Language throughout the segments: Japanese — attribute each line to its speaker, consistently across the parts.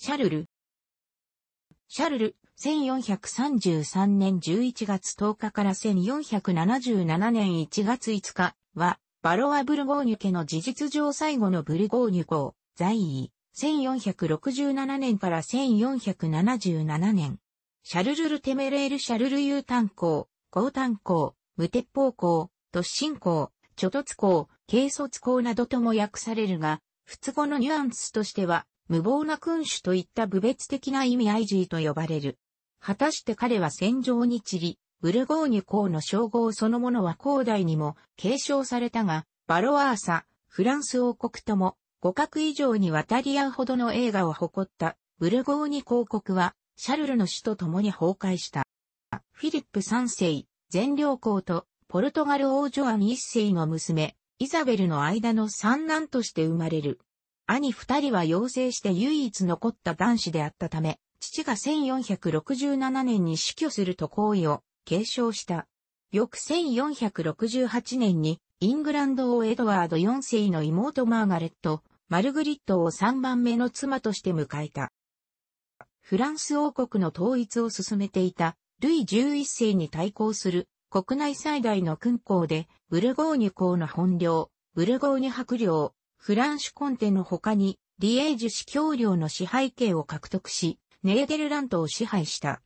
Speaker 1: シャルル。シャルル、1433年11月10日から1477年1月5日は、バロア・ブルゴーニュ家の事実上最後のブルゴーニュ公、在位、1467年から1477年。シャルルル・テメレール・シャルル・ユータ炭鉱、高炭鉱、無鉄砲鉱、突進鉱、諸突鉱、軽率鉱などとも訳されるが、仏語のニュアンスとしては、無謀な君主といった部別的な意味アイジーと呼ばれる。果たして彼は戦場に散り、ブルゴーニュ公の称号そのものは広大にも継承されたが、バロアーサ、フランス王国とも、互角以上に渡り合うほどの映画を誇ったブルゴーニュ公国は、シャルルの死と共に崩壊した。フィリップ3世、全領公とポルトガル王女アン1世の娘、イザベルの間の三男として生まれる。兄二人は養成して唯一残った男子であったため、父が1467年に死去すると行為を継承した。翌1468年に、イングランド王エドワード4世の妹マーガレット、マルグリットを3番目の妻として迎えた。フランス王国の統一を進めていた、ルイ11世に対抗する国内最大の勲校で、ブルゴーニュ公の本領、ブルゴーニュ白領、フランシュ・コンテの他に、リエージュ司教領の支配権を獲得し、ネーデルラントを支配した。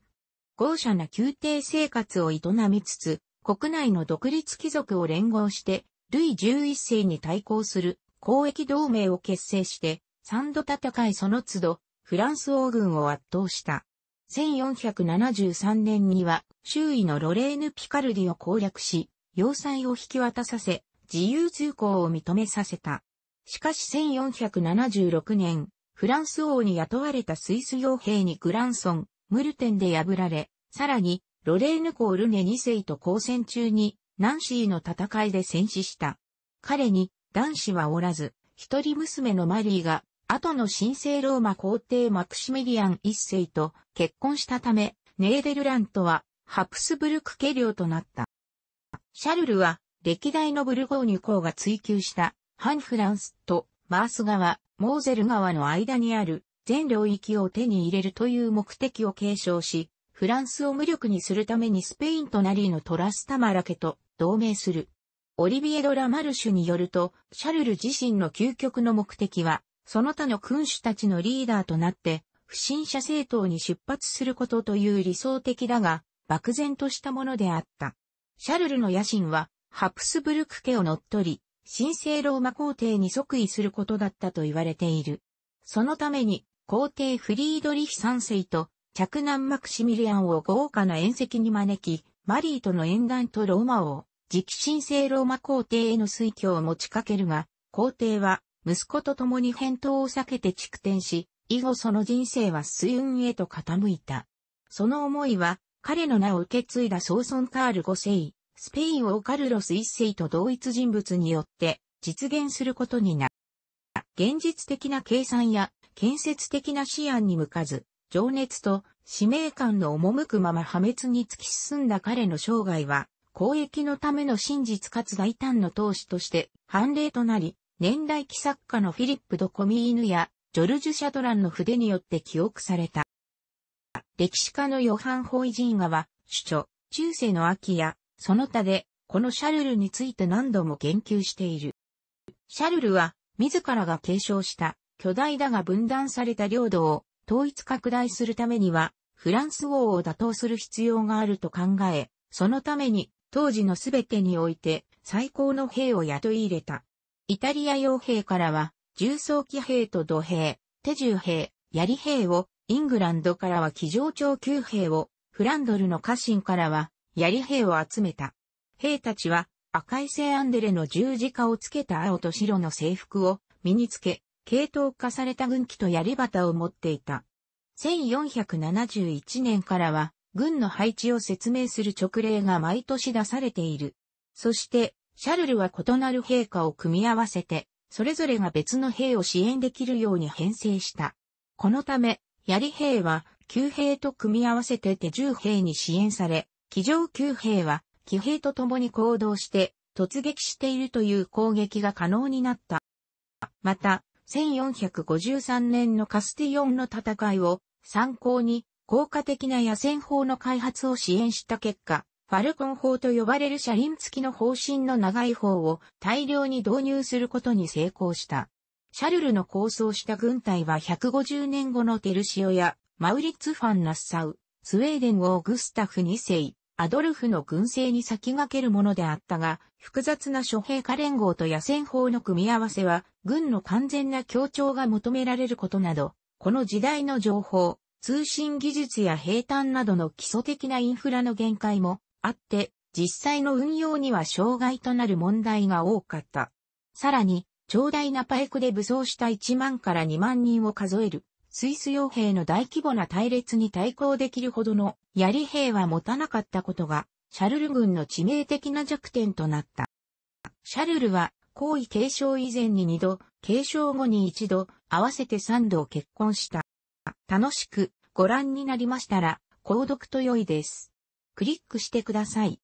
Speaker 1: 豪奢な宮廷生活を営みつつ、国内の独立貴族を連合して、ルイ11世に対抗する交易同盟を結成して、3度戦いその都度、フランス王軍を圧倒した。1473年には、周囲のロレーヌ・ピカルディを攻略し、要塞を引き渡させ、自由通行を認めさせた。しかし1476年、フランス王に雇われたスイス傭兵にグランソン、ムルテンで破られ、さらに、ロレーヌコールネ2世と交戦中に、ナンシーの戦いで戦死した。彼に、男子はおらず、一人娘のマリーが、後の神聖ローマ皇帝マクシミリアン一世と結婚したため、ネーデルラントは、ハプスブルク家領となった。シャルルは、歴代のブルゴーニュ公が追求した反フランスとマース川、モーゼル川の間にある全領域を手に入れるという目的を継承し、フランスを無力にするためにスペインとなりのトラスタマラ家と同盟する。オリビエド・ラ・マルシュによると、シャルル自身の究極の目的は、その他の君主たちのリーダーとなって、不審者政党に出発することという理想的だが、漠然としたものであった。シャルルの野心は、ハプスブルク家を乗っ取り、神聖ローマ皇帝に即位することだったと言われている。そのために、皇帝フリードリヒ三世と、着難マクシミリアンを豪華な宴席に招き、マリーとの縁談とローマ王、次期神聖ローマ皇帝への推挙を持ちかけるが、皇帝は、息子と共に返答を避けて蓄転し、以後その人生は水運へと傾いた。その思いは、彼の名を受け継いだ総孫カール五世、スペイン王カルロス一世と同一人物によって実現することになった。現実的な計算や建設的な思案に向かず、情熱と使命感の赴くまま破滅に突き進んだ彼の生涯は、公益のための真実かつ大胆の投資として判例となり、年代記作家のフィリップ・ド・コミーヌやジョルジュ・シャトランの筆によって記憶された。歴史家のヨハン・ホイジンガは、主著、中世の秋やその他で、このシャルルについて何度も言及している。シャルルは、自らが継承した巨大だが分断された領土を統一拡大するためには、フランス王を打倒する必要があると考え、そのために当時のすべてにおいて最高の兵を雇い入れた。イタリア傭兵からは、重装機兵と土兵、手銃兵、槍兵を、イングランドからは騎乗長級兵を、フランドルの家臣からは、槍兵を集めた。兵たちは赤い聖アンデレの十字架をつけた青と白の制服を身につけ、系統化された軍旗と槍旗を持っていた。1471年からは、軍の配置を説明する直令が毎年出されている。そして、シャルルは異なる陛下を組み合わせて、それぞれが別の兵を支援できるように編成した。このため、槍兵は、旧兵と組み合わせて手銃兵に支援され、騎乗級兵は、騎兵と共に行動して、突撃しているという攻撃が可能になった。また、1453年のカスティオンの戦いを参考に、効果的な野戦砲の開発を支援した結果、ファルコン砲と呼ばれる車輪付きの方針の長い砲を大量に導入することに成功した。シャルルの構想した軍隊は150年後のテルシオやマウリッツ・ファン・ナッサウ、スウェーデンをグスタフ2世、アドルフの軍政に先駆けるものであったが、複雑な諸兵科連合と野戦法の組み合わせは、軍の完全な協調が求められることなど、この時代の情報、通信技術や兵坦などの基礎的なインフラの限界もあって、実際の運用には障害となる問題が多かった。さらに、長大なパイクで武装した1万から2万人を数えるスイス傭兵の大規模な隊列に対抗できるほどの槍兵は持たなかったことが、シャルル軍の致命的な弱点となった。シャルルは、皇位継承以前に2度、継承後に1度、合わせて3度結婚した。楽しくご覧になりましたら、購読と良いです。クリックしてください。